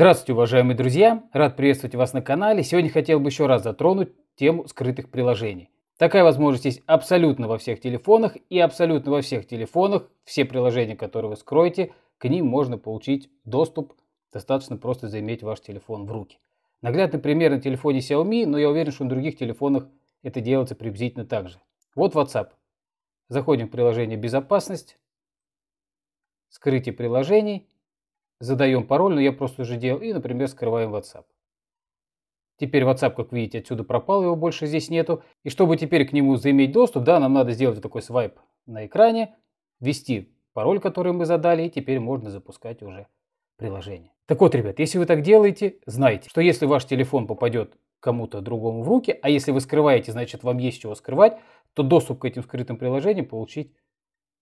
Здравствуйте, уважаемые друзья! Рад приветствовать вас на канале. Сегодня хотел бы еще раз затронуть тему скрытых приложений. Такая возможность есть абсолютно во всех телефонах, и абсолютно во всех телефонах все приложения, которые вы скроете, к ним можно получить доступ, достаточно просто заиметь ваш телефон в руки. Наглядный пример на телефоне Xiaomi, но я уверен, что на других телефонах это делается приблизительно так же. Вот WhatsApp. Заходим в приложение «Безопасность», «Скрытие приложений», задаем пароль, но я просто уже делал, и, например, скрываем WhatsApp. Теперь WhatsApp, как видите, отсюда пропал, его больше здесь нету. И чтобы теперь к нему заиметь доступ, да, нам надо сделать такой свайп на экране, ввести пароль, который мы задали, и теперь можно запускать уже приложение. Так вот, ребят, если вы так делаете, знайте, что если ваш телефон попадет кому-то другому в руки, а если вы скрываете, значит вам есть чего скрывать, то доступ к этим скрытым приложениям получить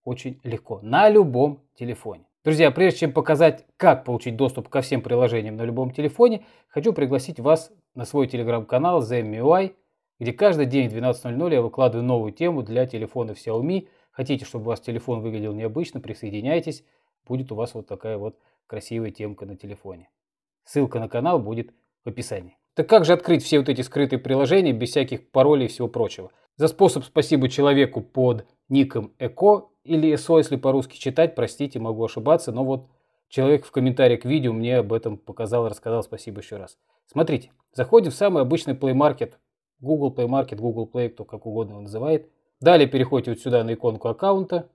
очень легко на любом телефоне. Друзья, прежде чем показать, как получить доступ ко всем приложениям на любом телефоне, хочу пригласить вас на свой телеграм-канал ZMUI, где каждый день в 12.00 я выкладываю новую тему для телефонов Xiaomi. Хотите, чтобы у вас телефон выглядел необычно, присоединяйтесь. Будет у вас вот такая вот красивая темка на телефоне. Ссылка на канал будет в описании. Так как же открыть все вот эти скрытые приложения без всяких паролей и всего прочего? За способ спасибо человеку под ником Эко или СО, если по-русски читать, простите, могу ошибаться, но вот человек в комментарии к видео мне об этом показал, рассказал, спасибо еще раз. Смотрите, заходим в самый обычный Play Market, Google Play Market, Google Play, кто как угодно его называет. Далее переходите вот сюда на иконку аккаунта,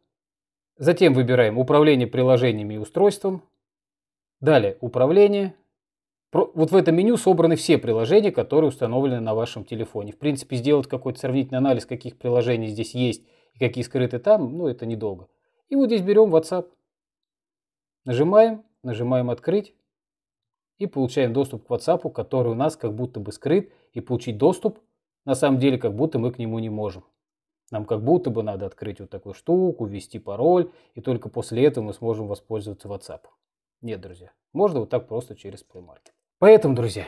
затем выбираем управление приложениями и устройством, далее управление, вот в этом меню собраны все приложения, которые установлены на вашем телефоне. В принципе, сделать какой-то сравнительный анализ, каких приложений здесь есть и какие скрыты там, ну это недолго. И вот здесь берем WhatsApp, нажимаем, нажимаем «Открыть» и получаем доступ к WhatsApp, который у нас как будто бы скрыт, и получить доступ на самом деле как будто мы к нему не можем. Нам как будто бы надо открыть вот такую штуку, ввести пароль, и только после этого мы сможем воспользоваться WhatsApp. Нет, друзья, можно вот так просто через Play Market. Поэтому, друзья,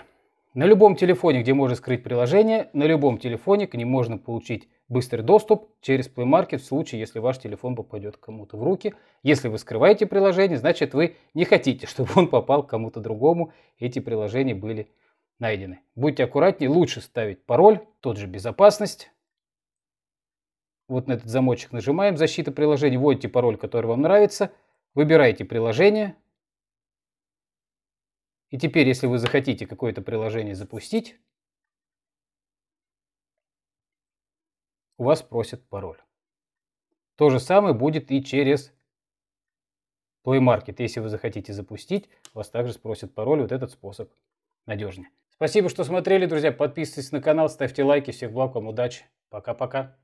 на любом телефоне, где можно скрыть приложение, на любом телефоне к ним можно получить быстрый доступ через Play Market в случае, если ваш телефон попадет кому-то в руки. Если вы скрываете приложение, значит вы не хотите, чтобы он попал кому-то другому, эти приложения были найдены. Будьте аккуратнее, лучше ставить пароль, тот же безопасность. Вот на этот замочек нажимаем, защита приложений, вводите пароль, который вам нравится, выбираете приложение, и теперь, если вы захотите какое-то приложение запустить, у вас просят пароль. То же самое будет и через Play Market. Если вы захотите запустить, вас также спросят пароль. Вот этот способ надежнее. Спасибо, что смотрели, друзья. Подписывайтесь на канал, ставьте лайки. Всех благ вам, удачи. Пока-пока.